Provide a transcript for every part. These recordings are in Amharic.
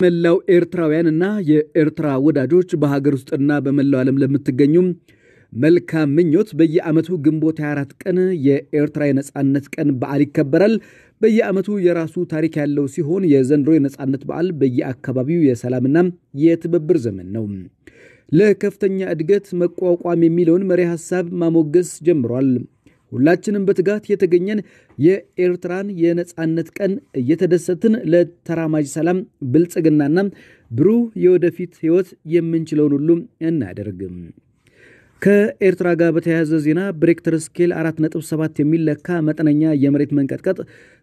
መላው ኤርትራውያንና የኤርትራ ወዳጆች በሀገር ውስጥና በመላው ዓለም ለምትገኙም መልካም ምኞት። በየዓመቱ ግንቦት 24 ቀን የኤርትራ የነፃነት ቀን በዓል ይከበራል። በየዓመቱ የራሱ ታሪክ ያለው ሲሆን የዘንድሮ የነፃነት በዓል በየአካባቢው የሰላምና የትብብር ዘመን ነው። ለከፍተኛ እድገት መቋቋም የሚለውን መሪ ሐሳብ ማሞገስ ጀምሯል። ሁላችንም በትጋት የተገኘን የኤርትራን የነፃነት ቀን እየተደሰትን ለተራማጅ ሰላም ብልጽግናና ብሩህ የወደፊት ህይወት የምንችለውን ሁሉ እናደርግም። ከኤርትራ ጋር በተያያዘ ዜና በሬክተር ስኬል 4.7 የሚለካ መጠነኛ የመሬት መንቀጥቀጥ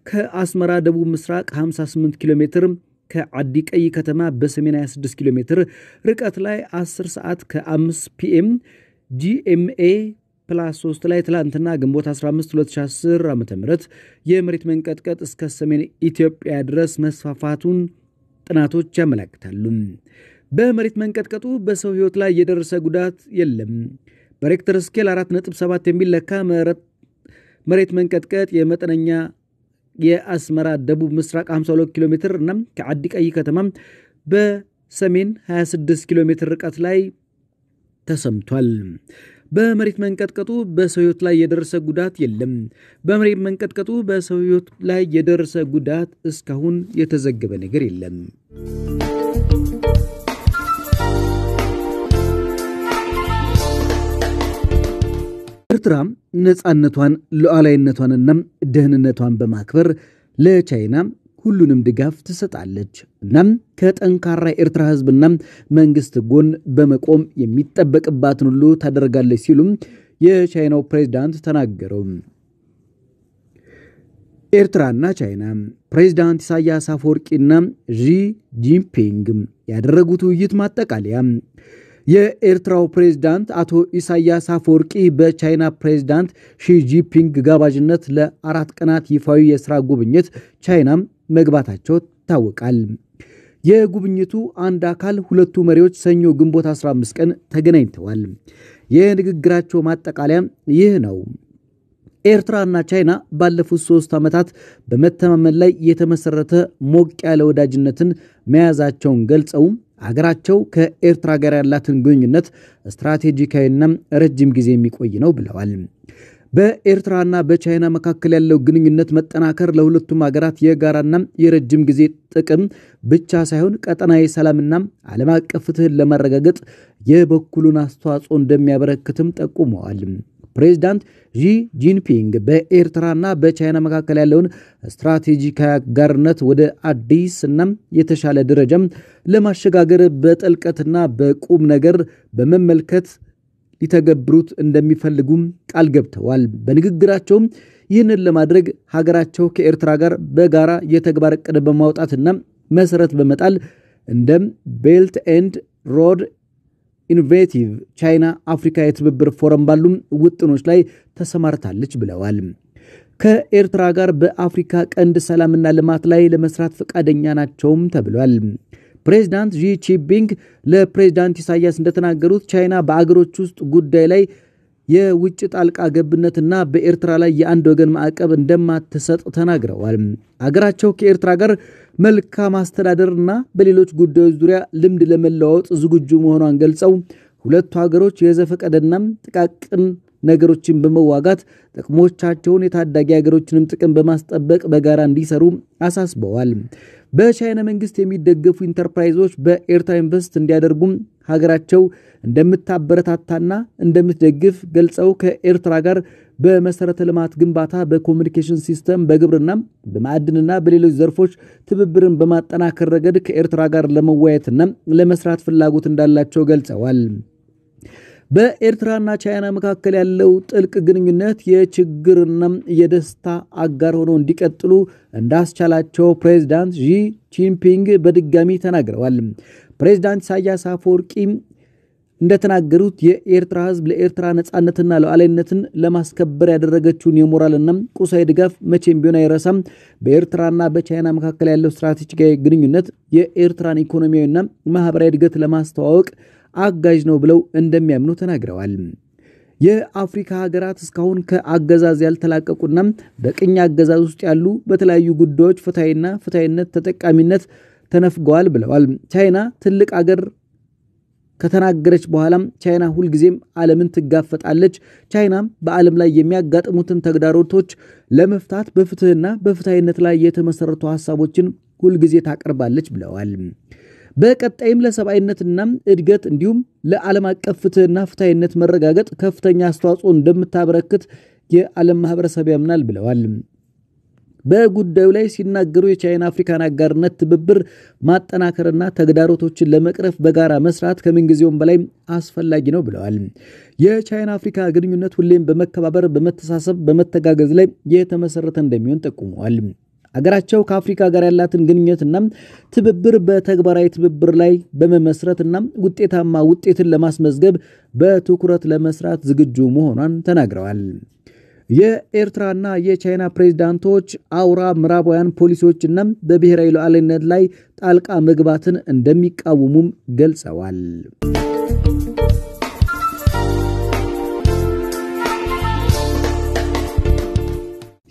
ከአስመራ ደቡብ ምስራቅ 58 ኪሎ ሜትር ከአዲ ቀይ ከተማ በሰሜን 26 ኪሎ ሜትር ርቀት ላይ 10 ሰዓት ከ5 ፒኤም ጂኤምኤ ፕላስ 3 ላይ ትላንትና ግንቦት 15 2010 ዓ ም የመሬት መንቀጥቀጥ እስከ ሰሜን ኢትዮጵያ ድረስ መስፋፋቱን ጥናቶች ያመላክታሉ። በመሬት መንቀጥቀጡ በሰው ሕይወት ላይ የደረሰ ጉዳት የለም። በሬክተር ስኬል 4.7 የሚለካ መሬት መንቀጥቀጥ የመጠነኛ የአስመራ ደቡብ ምስራቅ 52 ኪሎ ሜትር እና ከአዲ ቀይ ከተማ በሰሜን 26 ኪሎ ሜትር ርቀት ላይ ተሰምቷል። በመሬት መንቀጥቀጡ በሰው ላይ የደረሰ ጉዳት የለም። በመሬት መንቀጥቀጡ በሰው ላይ የደረሰ ጉዳት እስካሁን የተዘገበ ነገር የለም። ኤርትራ ነፃነቷን ሉዓላዊነቷንና ደህንነቷን በማክበር ለቻይና ሁሉንም ድጋፍ ትሰጣለች። እናም ከጠንካራ ኤርትራ ህዝብና መንግስት ጎን በመቆም የሚጠበቅባትን ሁሉ ታደርጋለች ሲሉም የቻይናው ፕሬዝዳንት ተናገረው። ኤርትራና ቻይና ፕሬዝዳንት ኢሳያስ አፈወርቂና ዢ ጂንፒንግ ያደረጉት ውይይት ማጠቃለያ የኤርትራው ፕሬዝዳንት አቶ ኢሳያስ አፈወርቂ በቻይና ፕሬዝዳንት ሺጂፒንግ ጋባዥነት ለአራት ቀናት ይፋዊ የስራ ጉብኝት ቻይና መግባታቸው ይታወቃል። የጉብኝቱ አንድ አካል ሁለቱ መሪዎች ሰኞ ግንቦት 15 ቀን ተገናኝተዋል። የንግግራቸው ማጠቃለያ ይህ ነው። ኤርትራና ቻይና ባለፉት ሶስት ዓመታት በመተማመን ላይ የተመሰረተ ሞቅ ያለ ወዳጅነትን መያዛቸውን ገልጸው አገራቸው ከኤርትራ ጋር ያላትን ግንኙነት ስትራቴጂካዊና ረጅም ጊዜ የሚቆይ ነው ብለዋል። በኤርትራና በቻይና መካከል ያለው ግንኙነት መጠናከር ለሁለቱም ሀገራት የጋራና የረጅም ጊዜ ጥቅም ብቻ ሳይሆን ቀጠናዊ ሰላምና ዓለም አቀፍ ፍትህን ለማረጋገጥ የበኩሉን አስተዋጽኦ እንደሚያበረክትም ጠቁመዋል። ፕሬዚዳንት ዢ ጂንፒንግ በኤርትራና በቻይና መካከል ያለውን ስትራቴጂካዊ አጋርነት ወደ አዲስ እና የተሻለ ደረጃም ለማሸጋገር በጥልቀትና በቁም ነገር በመመልከት ሊተገብሩት እንደሚፈልጉም ቃል ገብተዋል። በንግግራቸውም ይህንን ለማድረግ ሀገራቸው ከኤርትራ ጋር በጋራ የተግባር እቅድ በማውጣትና መሰረት በመጣል እንደ ቤልት ኤንድ ሮድ ኢኖቬቲቭ ቻይና አፍሪካ የትብብር ፎረም ባሉም ውጥኖች ላይ ተሰማርታለች ብለዋል። ከኤርትራ ጋር በአፍሪካ ቀንድ ሰላምና ልማት ላይ ለመስራት ፈቃደኛ ናቸውም ተብሏል። ፕሬዚዳንት ዢ ጂንፒንግ ለፕሬዚዳንት ኢሳያስ እንደተናገሩት ቻይና በአገሮች ውስጥ ጉዳይ ላይ የውጭ ጣልቃ ገብነትና በኤርትራ ላይ የአንድ ወገን ማዕቀብ እንደማትሰጥ ተናግረዋል። አገራቸው ከኤርትራ ጋር መልካም አስተዳደርና በሌሎች ጉዳዮች ዙሪያ ልምድ ለመለዋወጥ ዝግጁ መሆኗን ገልጸው ሁለቱ ሀገሮች የዘፈቀደና ጥቃቅን ነገሮችን በመዋጋት ጥቅሞቻቸውን የታዳጊ ሀገሮችንም ጥቅም በማስጠበቅ በጋራ እንዲሰሩ አሳስበዋል። በቻይና መንግስት የሚደገፉ ኢንተርፕራይዞች በኤርትራ ኢንቨስት እንዲያደርጉም ሀገራቸው እንደምታበረታታና እንደምትደግፍ ገልጸው ከኤርትራ ጋር በመሰረተ ልማት ግንባታ፣ በኮሚኒኬሽን ሲስተም፣ በግብርና፣ በማዕድንና በሌሎች ዘርፎች ትብብርን በማጠናከር ረገድ ከኤርትራ ጋር ለመወያየትና ለመስራት ፍላጎት እንዳላቸው ገልጸዋል። በኤርትራና ቻይና መካከል ያለው ጥልቅ ግንኙነት የችግርና የደስታ አጋር ሆነው እንዲቀጥሉ እንዳስቻላቸው ፕሬዚዳንት ዢ ጂንፒንግ በድጋሚ ተናግረዋል። ፕሬዚዳንት ኢሳያስ አፈወርቂ እንደተናገሩት የኤርትራ ሕዝብ ለኤርትራ ነፃነትና ሉዓላዊነትን ለማስከበር ያደረገችውን የሞራልና ቁሳዊ ድጋፍ መቼም ቢሆን አይረሳም። በኤርትራና በቻይና መካከል ያለው ስትራቴጂካዊ ግንኙነት የኤርትራን ኢኮኖሚያዊና ማህበራዊ እድገት ለማስተዋወቅ አጋዥ ነው ብለው እንደሚያምኑ ተናግረዋል። የአፍሪካ ሀገራት እስካሁን ከአገዛዝ ያልተላቀቁና በቅኝ አገዛዝ ውስጥ ያሉ በተለያዩ ጉዳዮች ፍትሐዊና ፍትሐዊነት ተጠቃሚነት ተነፍገዋል ብለዋል። ቻይና ትልቅ አገር ከተናገረች በኋላም ቻይና ሁልጊዜም ዓለምን ትጋፈጣለች። ቻይና በዓለም ላይ የሚያጋጥሙትን ተግዳሮቶች ለመፍታት በፍትህና በፍትሐዊነት ላይ የተመሰረቱ ሀሳቦችን ሁልጊዜ ታቀርባለች ብለዋል። በቀጣይም ለሰብአዊነትና እድገት እንዲሁም ለዓለም አቀፍ ፍትህና ፍትሐዊነት መረጋገጥ ከፍተኛ አስተዋጽኦ እንደምታበረክት የዓለም ማህበረሰብ ያምናል ብለዋል። በጉዳዩ ላይ ሲናገሩ የቻይና አፍሪካን አጋርነት ትብብር ማጠናከርና ተግዳሮቶችን ለመቅረፍ በጋራ መስራት ከምንጊዜውም በላይ አስፈላጊ ነው ብለዋል። የቻይና አፍሪካ ግንኙነት ሁሌም በመከባበር፣ በመተሳሰብ፣ በመተጋገዝ ላይ የተመሰረተ እንደሚሆን ጠቁመዋል። አገራቸው ከአፍሪካ ጋር ያላትን ግንኙነትና ትብብር በተግባራዊ ትብብር ላይ በመመስረትና ውጤታማ ውጤትን ለማስመዝገብ በትኩረት ለመስራት ዝግጁ መሆኗን ተናግረዋል። የኤርትራና የቻይና ፕሬዝዳንቶች አውራ ምዕራባውያን ፖሊሲዎችና በብሔራዊ ሉዓላዊነት ላይ ጣልቃ መግባትን እንደሚቃወሙም ገልጸዋል።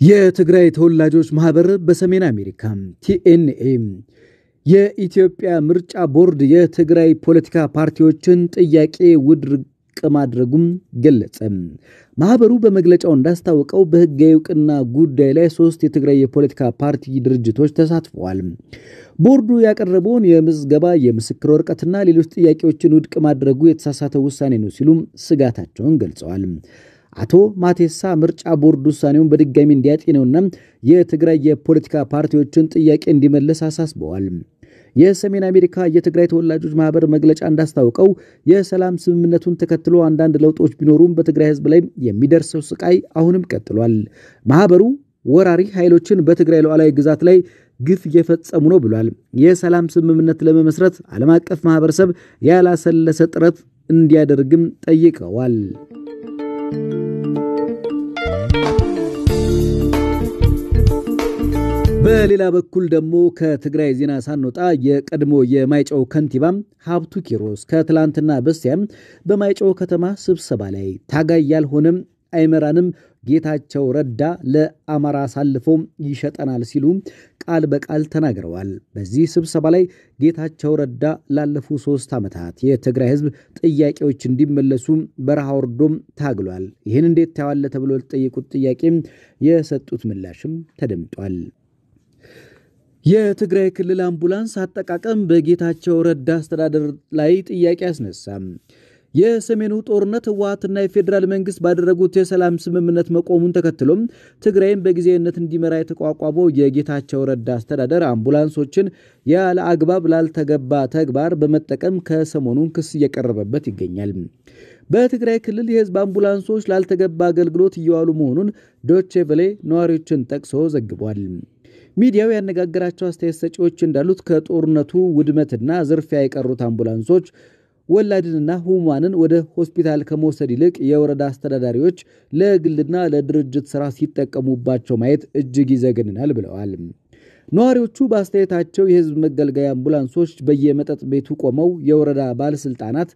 የትግራይ ተወላጆች ማህበር በሰሜን አሜሪካ ቲኤንኤ የኢትዮጵያ ምርጫ ቦርድ የትግራይ ፖለቲካ ፓርቲዎችን ጥያቄ ውድቅ ማድረጉም ገለጸ። ማህበሩ በመግለጫው እንዳስታወቀው በህጋዊ እውቅና ጉዳይ ላይ ሶስት የትግራይ የፖለቲካ ፓርቲ ድርጅቶች ተሳትፈዋል። ቦርዱ ያቀረበውን የምዝገባ የምስክር ወረቀትና ሌሎች ጥያቄዎችን ውድቅ ማድረጉ የተሳሳተ ውሳኔ ነው ሲሉም ስጋታቸውን ገልጸዋል። አቶ ማቴሳ ምርጫ ቦርድ ውሳኔውን በድጋሚ እንዲያጤነውና የትግራይ የፖለቲካ ፓርቲዎችን ጥያቄ እንዲመለስ አሳስበዋል። የሰሜን አሜሪካ የትግራይ ተወላጆች ማህበር መግለጫ እንዳስታውቀው የሰላም ስምምነቱን ተከትሎ አንዳንድ ለውጦች ቢኖሩም በትግራይ ሕዝብ ላይ የሚደርሰው ስቃይ አሁንም ቀጥሏል። ማህበሩ ወራሪ ኃይሎችን በትግራይ ሉዓላዊ ግዛት ላይ ግፍ እየፈጸሙ ነው ብሏል። የሰላም ስምምነት ለመመስረት ዓለም አቀፍ ማህበረሰብ ያላሰለሰ ጥረት እንዲያደርግም ጠይቀዋል። በሌላ በኩል ደግሞ ከትግራይ ዜና ሳንወጣ የቀድሞ የማይጨው ከንቲባ ሀብቱ ኪሮስ ከትላንትና በስቲያም በማይጨው ከተማ ስብሰባ ላይ ታጋይ ያልሆነም አይመራንም ጌታቸው ረዳ ለአማራ አሳልፎ ይሸጠናል ሲሉ ቃል በቃል ተናግረዋል። በዚህ ስብሰባ ላይ ጌታቸው ረዳ ላለፉ ሶስት ዓመታት የትግራይ ሕዝብ ጥያቄዎች እንዲመለሱ በረሃ ወርዶም ታግሏል። ይህን እንዴት ታዋለ ተብሎ ለተጠየቁት ጥያቄም የሰጡት ምላሽም ተደምጧል። የትግራይ ክልል አምቡላንስ አጠቃቀም በጌታቸው ረዳ አስተዳደር ላይ ጥያቄ አስነሳም። የሰሜኑ ጦርነት ህወሓትና የፌዴራል መንግስት ባደረጉት የሰላም ስምምነት መቆሙን ተከትሎም ትግራይን በጊዜያዊነት እንዲመራ የተቋቋመው የጌታቸው ረዳ አስተዳደር አምቡላንሶችን ያለ አግባብ ላልተገባ ተግባር በመጠቀም ከሰሞኑን ክስ እየቀረበበት ይገኛል። በትግራይ ክልል የህዝብ አምቡላንሶች ላልተገባ አገልግሎት እየዋሉ መሆኑን ዶቼ ቬለ ነዋሪዎችን ጠቅሶ ዘግቧል። ሚዲያው ያነጋገራቸው አስተያየት ሰጪዎች እንዳሉት ከጦርነቱ ውድመትና ዝርፊያ የቀሩት አምቡላንሶች ወላድንና ሁማንን ወደ ሆስፒታል ከመውሰድ ይልቅ የወረዳ አስተዳዳሪዎች ለግልና ለድርጅት ስራ ሲጠቀሙባቸው ማየት እጅግ ይዘግንናል ብለዋል። ነዋሪዎቹ በአስተያየታቸው የህዝብ መገልገያ አምቡላንሶች በየመጠጥ ቤቱ ቆመው የወረዳ ባለስልጣናት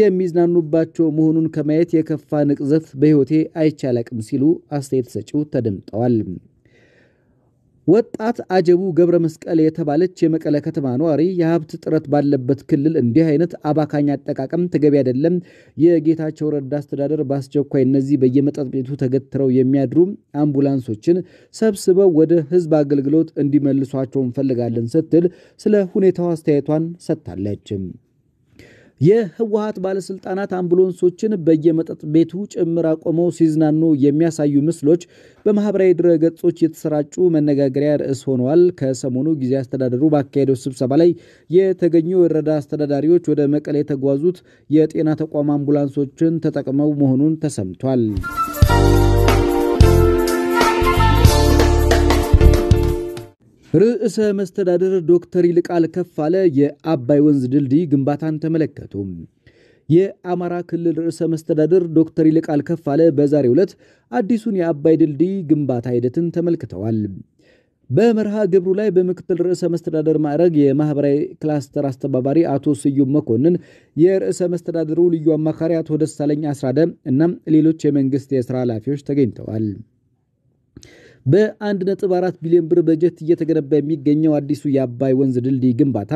የሚዝናኑባቸው መሆኑን ከማየት የከፋ ንቅዘት በሕይወቴ አይቻላቅም ሲሉ አስተያየት ሰጪው ተደምጠዋል። ወጣት አጀቡ ገብረ መስቀል የተባለች የመቀለ ከተማ ነዋሪ የሀብት ጥረት ባለበት ክልል እንዲህ አይነት አባካኝ አጠቃቀም ተገቢ አይደለም። የጌታቸው ረዳ አስተዳደር በአስቸኳይ እነዚህ በየመጠጥ ቤቱ ተገትረው የሚያድሩ አምቡላንሶችን ሰብስበው ወደ ህዝብ አገልግሎት እንዲመልሷቸው እንፈልጋለን ስትል ስለ ሁኔታው አስተያየቷን ሰጥታለች። የህወሀት ባለስልጣናት አምቡላንሶችን በየመጠጥ ቤቱ ጭምር አቆመው ሲዝናኑ የሚያሳዩ ምስሎች በማህበራዊ ድረገጾች የተሰራጩ መነጋገሪያ ርዕስ ሆነዋል። ከሰሞኑ ጊዜ አስተዳደሩ ባካሄደው ስብሰባ ላይ የተገኙ ወረዳ አስተዳዳሪዎች ወደ መቀሌ የተጓዙት የጤና ተቋም አምቡላንሶችን ተጠቅመው መሆኑን ተሰምቷል። ርዕሰ መስተዳድር ዶክተር ይልቃል ከፋለ የአባይ ወንዝ ድልድይ ግንባታን ተመለከቱ። የአማራ ክልል ርዕሰ መስተዳድር ዶክተር ይልቃል ከፋለ በዛሬ ዕለት አዲሱን የአባይ ድልድይ ግንባታ ሂደትን ተመልክተዋል። በመርሃ ግብሩ ላይ በምክትል ርዕሰ መስተዳደር ማዕረግ የማህበራዊ ክላስተር አስተባባሪ አቶ ስዩም መኮንን፣ የርዕሰ መስተዳድሩ ልዩ አማካሪ አቶ ደሳለኝ አስራደ እናም ሌሎች የመንግስት የስራ ኃላፊዎች ተገኝተዋል። በ1.4 ቢሊዮን ብር በጀት እየተገነባ የሚገኘው አዲሱ የአባይ ወንዝ ድልድይ ግንባታ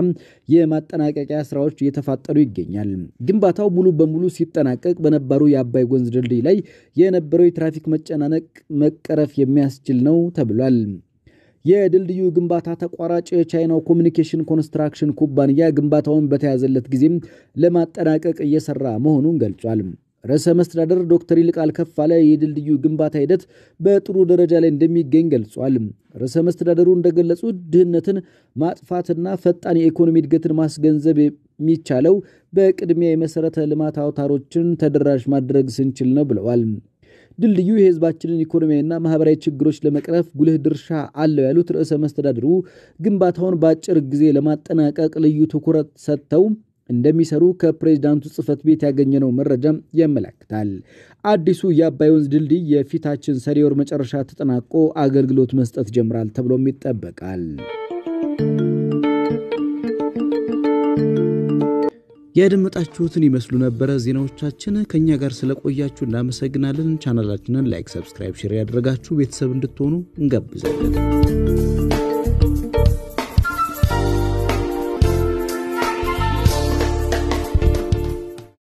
የማጠናቀቂያ ስራዎች እየተፋጠኑ ይገኛል። ግንባታው ሙሉ በሙሉ ሲጠናቀቅ በነባሩ የአባይ ወንዝ ድልድይ ላይ የነበረው የትራፊክ መጨናነቅ መቀረፍ የሚያስችል ነው ተብሏል። የድልድዩ ግንባታ ተቋራጭ የቻይናው ኮሚኒኬሽን ኮንስትራክሽን ኩባንያ ግንባታውን በተያዘለት ጊዜም ለማጠናቀቅ እየሰራ መሆኑን ገልጿል። ርዕሰ መስተዳደር ዶክተር ይልቃል ከፋለ የድልድዩ ግንባታ ሂደት በጥሩ ደረጃ ላይ እንደሚገኝ ገልጿል። ርዕሰ መስተዳደሩ እንደገለጹት ድህነትን ማጥፋትና ፈጣን የኢኮኖሚ እድገትን ማስገንዘብ የሚቻለው በቅድሚያ የመሰረተ ልማት አውታሮችን ተደራሽ ማድረግ ስንችል ነው ብለዋል። ድልድዩ የሕዝባችንን ኢኮኖሚያዊና ማህበራዊ ችግሮች ለመቅረፍ ጉልህ ድርሻ አለው ያሉት ርዕሰ መስተዳድሩ ግንባታውን በአጭር ጊዜ ለማጠናቀቅ ልዩ ትኩረት ሰጥተው እንደሚሰሩ ከፕሬዚዳንቱ ጽህፈት ቤት ያገኘነው መረጃ ያመላክታል። አዲሱ የአባይ ወንዝ ድልድይ የፊታችን ሰኔ ወር መጨረሻ ተጠናቆ አገልግሎት መስጠት ጀምራል ተብሎም ይጠበቃል። ያደመጣችሁትን ይመስሉ ነበረ ዜናዎቻችን። ከእኛ ጋር ስለቆያችሁ እናመሰግናለን። ቻናላችንን ላይክ፣ ሰብስክራይብ፣ ሼር ያደረጋችሁ ቤተሰብ እንድትሆኑ እንጋብዛለን።